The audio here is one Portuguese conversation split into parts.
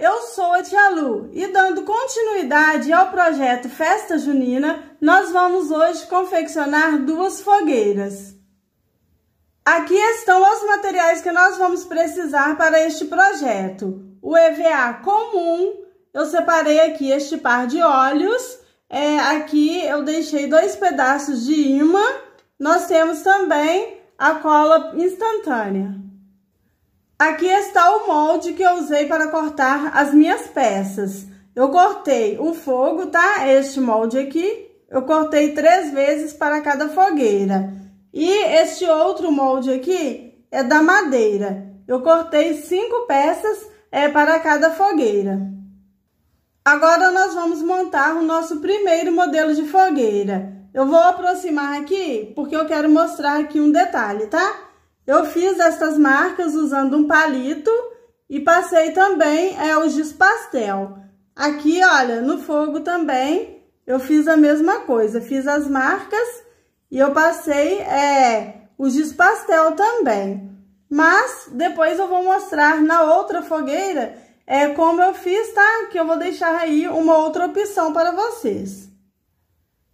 eu sou a Tia Lu e dando continuidade ao projeto Festa Junina, nós vamos hoje confeccionar duas fogueiras. Aqui estão os materiais que nós vamos precisar para este projeto. O EVA comum, eu separei aqui este par de olhos, é, aqui eu deixei dois pedaços de imã, nós temos também a cola instantânea. Aqui está o molde que eu usei para cortar as minhas peças. Eu cortei o fogo, tá? Este molde aqui, eu cortei três vezes para cada fogueira. E este outro molde aqui é da madeira. Eu cortei cinco peças é, para cada fogueira. Agora, nós vamos montar o nosso primeiro modelo de fogueira. Eu vou aproximar aqui, porque eu quero mostrar aqui um detalhe, tá? Tá? Eu fiz essas marcas usando um palito e passei também é, o giz pastel. Aqui, olha, no fogo também eu fiz a mesma coisa. Fiz as marcas e eu passei é, o giz pastel também. Mas depois eu vou mostrar na outra fogueira é, como eu fiz, tá? Que eu vou deixar aí uma outra opção para vocês.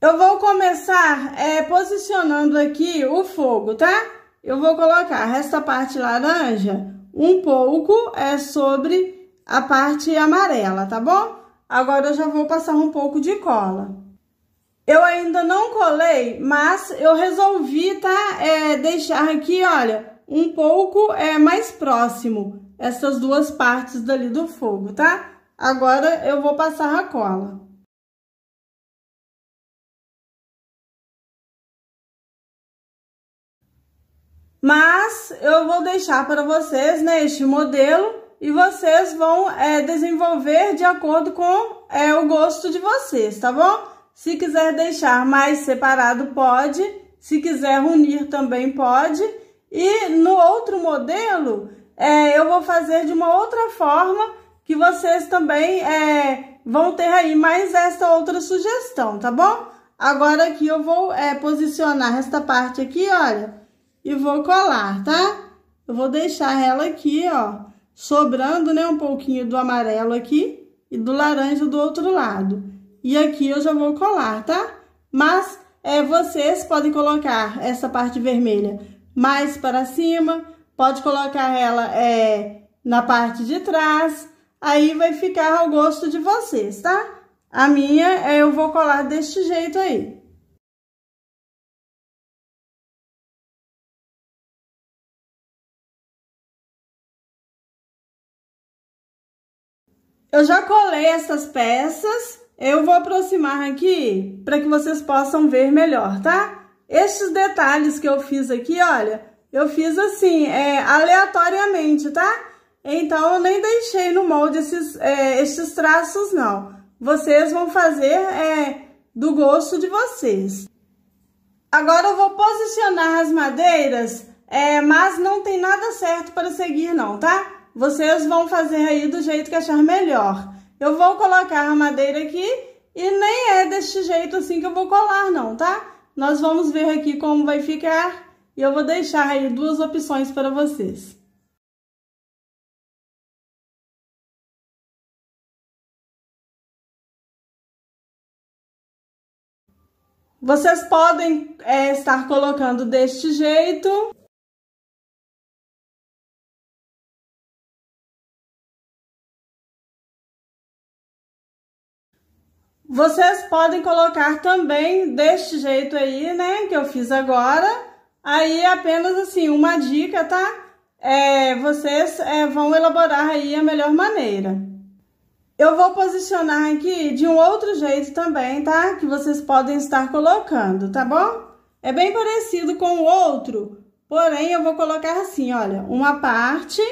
Eu vou começar é, posicionando aqui o fogo, Tá? eu vou colocar essa parte laranja um pouco é sobre a parte amarela, tá bom? Agora eu já vou passar um pouco de cola. Eu ainda não colei, mas eu resolvi, tá? É, deixar aqui, olha, um pouco é, mais próximo essas duas partes dali do fogo, tá? Agora eu vou passar a cola. Mas eu vou deixar para vocês né, este modelo e vocês vão é, desenvolver de acordo com é, o gosto de vocês, tá bom? Se quiser deixar mais separado, pode. Se quiser unir também pode. E no outro modelo, é, eu vou fazer de uma outra forma que vocês também é, vão ter aí mais essa outra sugestão, tá bom? Agora aqui eu vou é, posicionar esta parte aqui, olha e vou colar, tá? Eu vou deixar ela aqui, ó, sobrando, né, um pouquinho do amarelo aqui e do laranja do outro lado. E aqui eu já vou colar, tá? Mas é, vocês podem colocar essa parte vermelha mais para cima, pode colocar ela é, na parte de trás, aí vai ficar ao gosto de vocês, tá? A minha é, eu vou colar deste jeito aí. Eu já colei essas peças, eu vou aproximar aqui para que vocês possam ver melhor, tá? Estes detalhes que eu fiz aqui, olha, eu fiz assim, é, aleatoriamente, tá? Então, eu nem deixei no molde esses, é, traços, não. Vocês vão fazer é, do gosto de vocês. Agora, eu vou posicionar as madeiras, é, mas não tem nada certo para seguir, não, Tá? Vocês vão fazer aí do jeito que achar melhor. Eu vou colocar a madeira aqui e nem é deste jeito assim que eu vou colar não, tá? Nós vamos ver aqui como vai ficar e eu vou deixar aí duas opções para vocês. Vocês podem é, estar colocando deste jeito Vocês podem colocar também deste jeito aí, né, que eu fiz agora. Aí, apenas assim, uma dica, tá? É, vocês é, vão elaborar aí a melhor maneira. Eu vou posicionar aqui de um outro jeito também, tá? Que vocês podem estar colocando, tá bom? É bem parecido com o outro, porém eu vou colocar assim, olha, uma parte.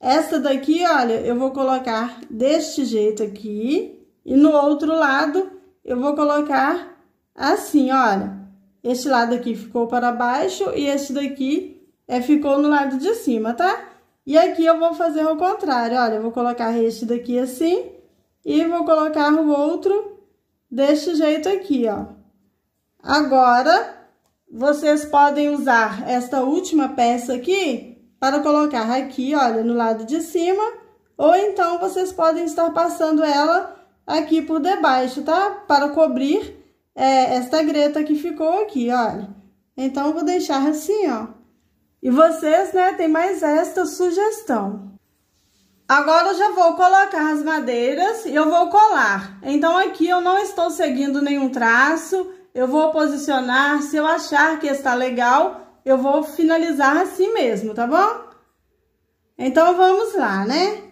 Essa daqui, olha, eu vou colocar deste jeito aqui. E no outro lado, eu vou colocar assim, olha. Este lado aqui ficou para baixo e este daqui é, ficou no lado de cima, tá? E aqui eu vou fazer o contrário, olha, eu vou colocar este daqui assim e vou colocar o outro deste jeito aqui, ó. Agora, vocês podem usar esta última peça aqui para colocar aqui, olha, no lado de cima, ou então vocês podem estar passando ela aqui por debaixo, tá? Para cobrir é, esta greta que ficou aqui, olha. Então, vou deixar assim, ó. E vocês, né, tem mais esta sugestão. Agora, eu já vou colocar as madeiras e eu vou colar. Então, aqui eu não estou seguindo nenhum traço, eu vou posicionar, se eu achar que está legal, eu vou finalizar assim mesmo, tá bom? Então, vamos lá, né?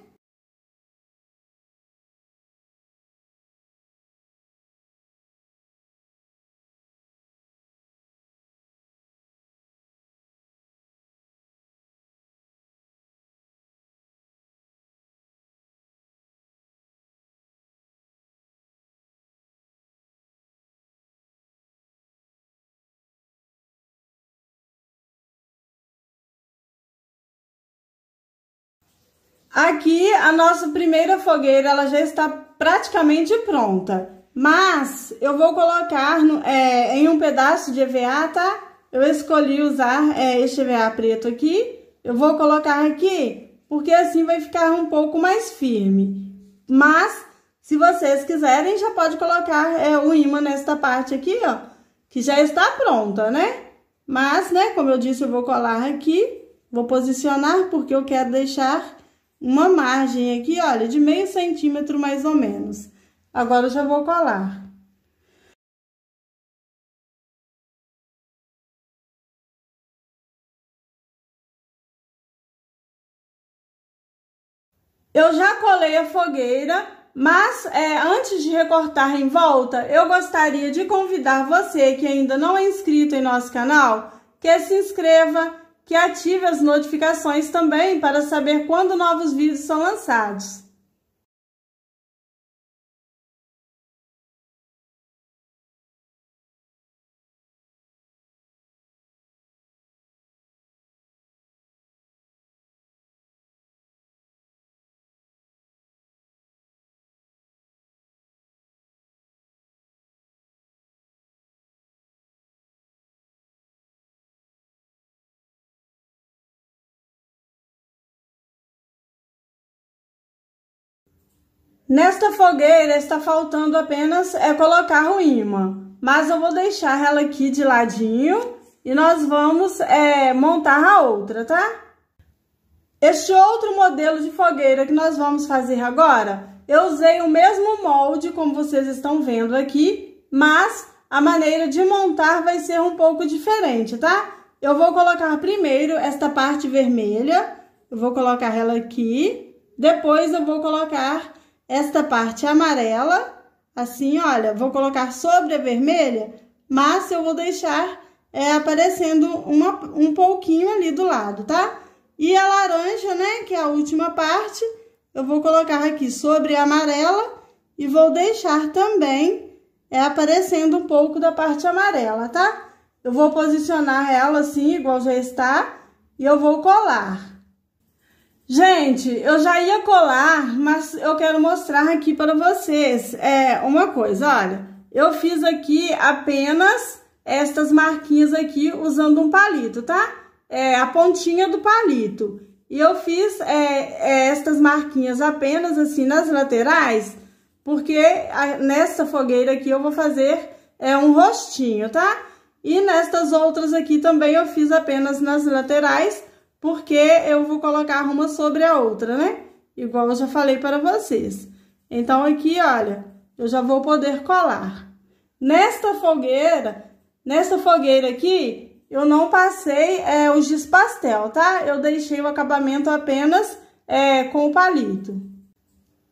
Aqui a nossa primeira fogueira ela já está praticamente pronta, mas eu vou colocar no, é, em um pedaço de EVA, tá? Eu escolhi usar é, este EVA preto aqui, eu vou colocar aqui, porque assim vai ficar um pouco mais firme. Mas, se vocês quiserem, já pode colocar é, o imã nesta parte aqui, ó, que já está pronta, né? Mas, né, como eu disse, eu vou colar aqui, vou posicionar, porque eu quero deixar uma margem aqui, olha, de meio centímetro mais ou menos. Agora eu já vou colar. Eu já colei a fogueira, mas é, antes de recortar em volta, eu gostaria de convidar você que ainda não é inscrito em nosso canal, que se inscreva, que ative as notificações também para saber quando novos vídeos são lançados. Nesta fogueira está faltando apenas é colocar o ímã, mas eu vou deixar ela aqui de ladinho e nós vamos é, montar a outra, tá? Este outro modelo de fogueira que nós vamos fazer agora, eu usei o mesmo molde como vocês estão vendo aqui, mas a maneira de montar vai ser um pouco diferente, tá? Eu vou colocar primeiro esta parte vermelha, eu vou colocar ela aqui, depois eu vou colocar esta parte amarela, assim, olha, vou colocar sobre a vermelha, mas eu vou deixar é, aparecendo uma, um pouquinho ali do lado, tá? E a laranja, né, que é a última parte, eu vou colocar aqui sobre a amarela e vou deixar também é, aparecendo um pouco da parte amarela, tá? Eu vou posicionar ela assim, igual já está, e eu vou colar. Gente, eu já ia colar, mas eu quero mostrar aqui para vocês é, uma coisa, olha. Eu fiz aqui apenas estas marquinhas aqui usando um palito, tá? É, a pontinha do palito. E eu fiz é, é estas marquinhas apenas assim nas laterais, porque nessa fogueira aqui eu vou fazer é, um rostinho, tá? E nestas outras aqui também eu fiz apenas nas laterais, porque eu vou colocar uma sobre a outra, né? Igual eu já falei para vocês. Então, aqui, olha, eu já vou poder colar. Nesta fogueira, nessa fogueira aqui, eu não passei é, o giz pastel, tá? Eu deixei o acabamento apenas é, com o palito.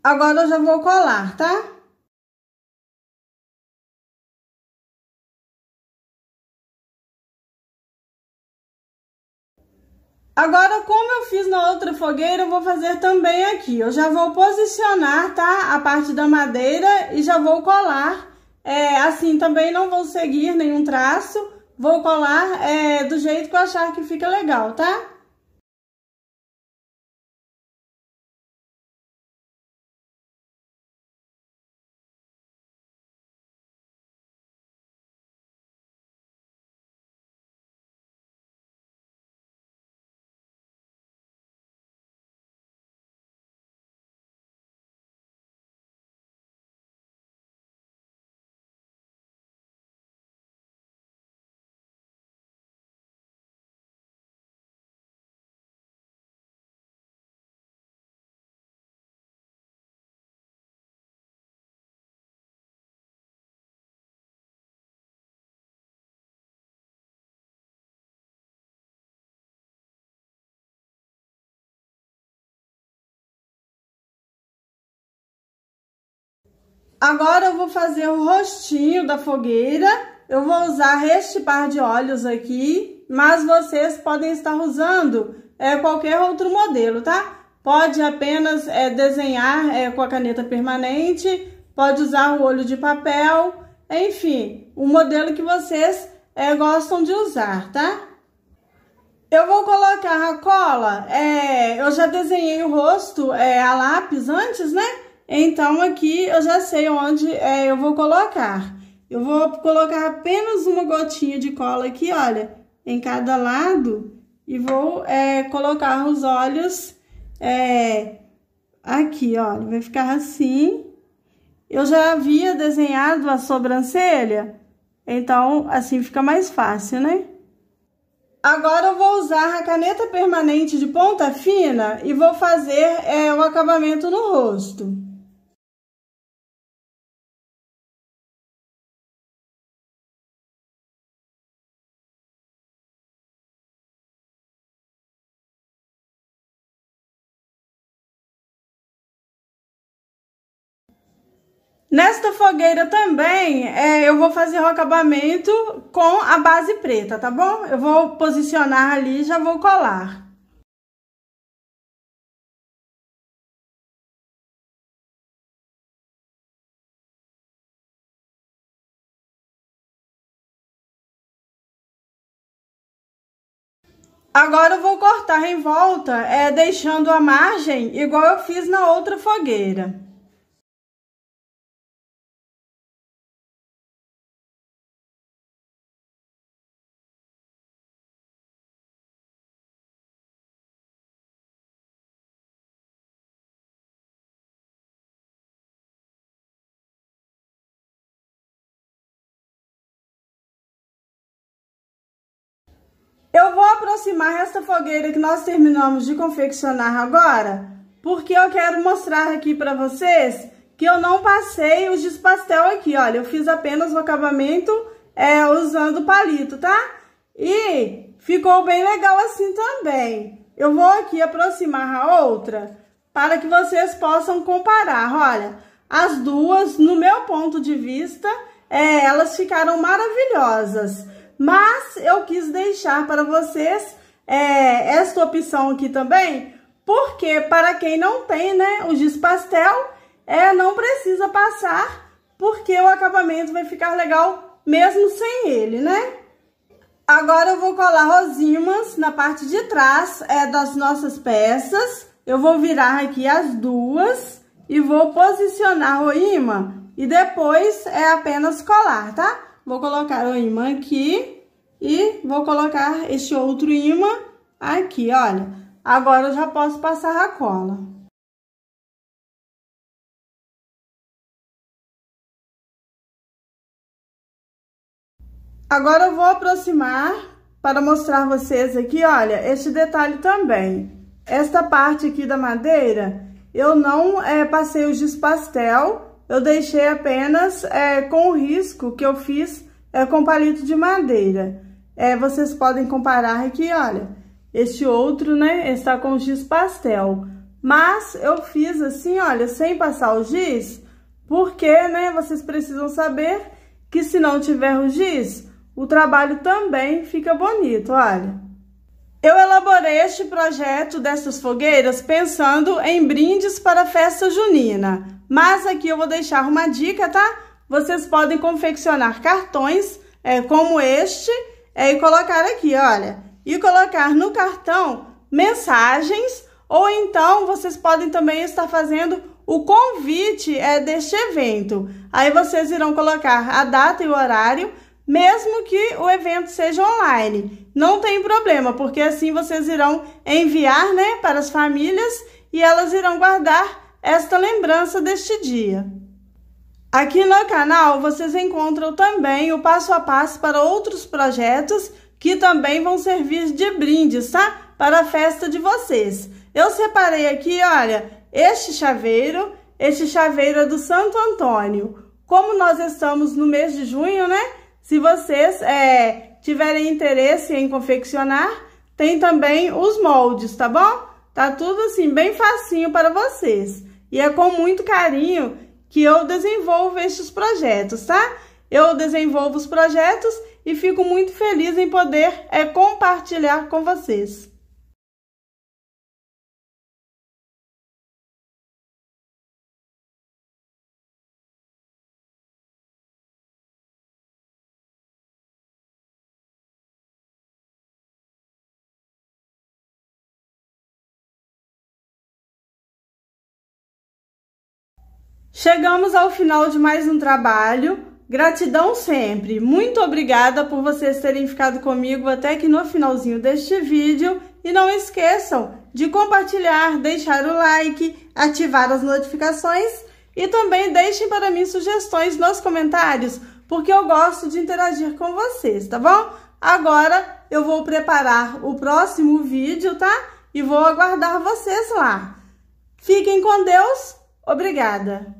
Agora, eu já vou colar, tá? Agora, como eu fiz na outra fogueira, eu vou fazer também aqui. Eu já vou posicionar, tá? A parte da madeira e já vou colar. É, assim, também não vou seguir nenhum traço. Vou colar é, do jeito que eu achar que fica legal, tá? Agora eu vou fazer o rostinho da fogueira. Eu vou usar este par de olhos aqui, mas vocês podem estar usando é, qualquer outro modelo, tá? Pode apenas é, desenhar é, com a caneta permanente, pode usar o olho de papel, enfim, o modelo que vocês é, gostam de usar, tá? Eu vou colocar a cola, é, eu já desenhei o rosto é, a lápis antes, né? Então, aqui eu já sei onde é, eu vou colocar. Eu vou colocar apenas uma gotinha de cola aqui, olha, em cada lado. E vou é, colocar os olhos é, aqui, olha, vai ficar assim. Eu já havia desenhado a sobrancelha, então assim fica mais fácil, né? Agora eu vou usar a caneta permanente de ponta fina e vou fazer é, o acabamento no rosto. Nesta fogueira também, é, eu vou fazer o acabamento com a base preta, tá bom? Eu vou posicionar ali e já vou colar. Agora eu vou cortar em volta, é, deixando a margem igual eu fiz na outra fogueira. Eu vou aproximar esta fogueira que nós terminamos de confeccionar agora, porque eu quero mostrar aqui para vocês que eu não passei os despastel aqui, olha, eu fiz apenas o acabamento é, usando palito, tá? E ficou bem legal assim também. Eu vou aqui aproximar a outra para que vocês possam comparar, olha, as duas, no meu ponto de vista, é, elas ficaram maravilhosas. Mas eu quis deixar para vocês é, esta opção aqui também, porque para quem não tem, né, o giz pastel, é, não precisa passar, porque o acabamento vai ficar legal mesmo sem ele, né? Agora eu vou colar rosimas na parte de trás é, das nossas peças. Eu vou virar aqui as duas e vou posicionar o imã e depois é apenas colar, tá? Vou colocar o imã aqui e vou colocar este outro imã aqui, olha. Agora eu já posso passar a cola. Agora eu vou aproximar para mostrar vocês aqui, olha, este detalhe também. Esta parte aqui da madeira, eu não é, passei o giz pastel, eu deixei apenas é, com o risco que eu fiz é, com palito de madeira. É, vocês podem comparar aqui, olha, este outro, né, está com giz pastel. Mas eu fiz assim, olha, sem passar o giz, porque, né, vocês precisam saber que se não tiver o giz, o trabalho também fica bonito, olha. Eu elaborei este projeto dessas fogueiras pensando em brindes para a festa junina, mas aqui eu vou deixar uma dica, tá? Vocês podem confeccionar cartões é, como este é, e colocar aqui, olha, e colocar no cartão mensagens ou então vocês podem também estar fazendo o convite é, deste evento. Aí vocês irão colocar a data e o horário mesmo que o evento seja online. Não tem problema, porque assim vocês irão enviar né, para as famílias e elas irão guardar esta lembrança deste dia. Aqui no canal vocês encontram também o passo a passo para outros projetos que também vão servir de brindes, tá? Para a festa de vocês. Eu separei aqui, olha, este chaveiro, este chaveiro é do Santo Antônio. Como nós estamos no mês de junho, né? Se vocês é, tiverem interesse em confeccionar, tem também os moldes, tá bom? Tá tudo assim bem facinho para vocês. E é com muito carinho que eu desenvolvo estes projetos, tá? Eu desenvolvo os projetos e fico muito feliz em poder é, compartilhar com vocês. Chegamos ao final de mais um trabalho. Gratidão sempre. Muito obrigada por vocês terem ficado comigo até aqui no finalzinho deste vídeo. E não esqueçam de compartilhar, deixar o like, ativar as notificações e também deixem para mim sugestões nos comentários, porque eu gosto de interagir com vocês, tá bom? Agora eu vou preparar o próximo vídeo, tá? E vou aguardar vocês lá. Fiquem com Deus. Obrigada.